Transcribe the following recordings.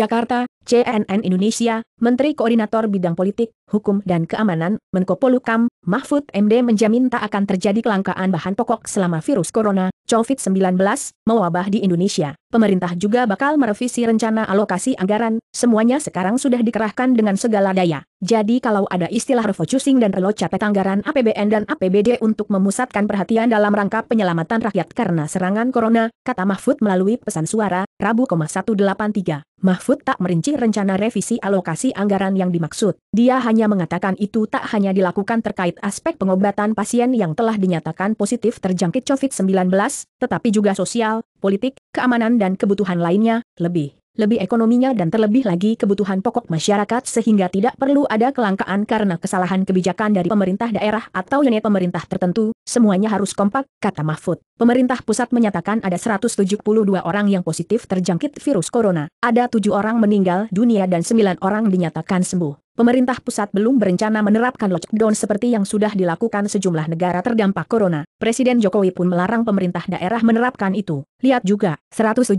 Jakarta, CNN Indonesia, Menteri Koordinator Bidang Politik, Hukum dan Keamanan, Menko Polukam, Mahfud MD menjamin tak akan terjadi kelangkaan bahan pokok selama virus corona, COVID-19, mewabah di Indonesia pemerintah juga bakal merevisi rencana alokasi anggaran, semuanya sekarang sudah dikerahkan dengan segala daya. Jadi kalau ada istilah refocusing dan relocatet anggaran APBN dan APBD untuk memusatkan perhatian dalam rangka penyelamatan rakyat karena serangan corona, kata Mahfud melalui pesan suara, Rabu 183. Mahfud tak merinci rencana revisi alokasi anggaran yang dimaksud. Dia hanya mengatakan itu tak hanya dilakukan terkait aspek pengobatan pasien yang telah dinyatakan positif terjangkit COVID-19, tetapi juga sosial, politik, keamanan dan kebutuhan lainnya, lebih, lebih ekonominya dan terlebih lagi kebutuhan pokok masyarakat sehingga tidak perlu ada kelangkaan karena kesalahan kebijakan dari pemerintah daerah atau unit pemerintah tertentu, semuanya harus kompak, kata Mahfud. Pemerintah pusat menyatakan ada 172 orang yang positif terjangkit virus corona, ada 7 orang meninggal dunia dan 9 orang dinyatakan sembuh. Pemerintah pusat belum berencana menerapkan lockdown seperti yang sudah dilakukan sejumlah negara terdampak corona. Presiden Jokowi pun melarang pemerintah daerah menerapkan itu. Lihat juga, 172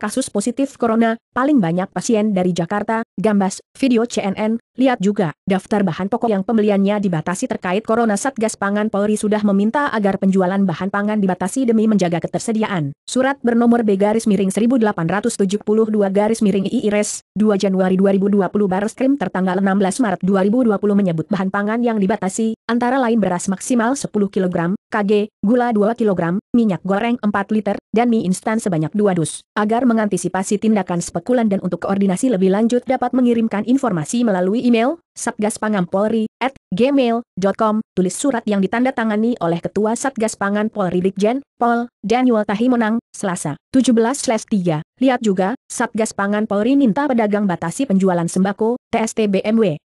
kasus positif corona, paling banyak pasien dari Jakarta, Gambas, video CNN, lihat juga, daftar bahan pokok yang pembeliannya dibatasi terkait corona Satgas Pangan Polri sudah meminta agar penjualan bahan pangan dibatasi demi menjaga ketersediaan. Surat bernomor B garis miring 1872 garis miring IIRES, 2 Januari 2020 Baris Krim tertanggal 16 Maret 2020 menyebut bahan pangan yang dibatasi, antara lain beras maksimal 10 kg, KG gula 2 kg, minyak goreng 4 liter, dan mie instan sebanyak 2 dus. Agar mengantisipasi tindakan spekulan dan untuk koordinasi lebih lanjut dapat mengirimkan informasi melalui email satgaspangampolri at gmail.com, tulis surat yang ditandatangani oleh Ketua Satgas Pangan Polri Brigjen, Pol, Daniel Tahimonang, Selasa, 17-3. Lihat juga, Satgas Pangan Polri minta pedagang batasi penjualan sembako, TSTBMW.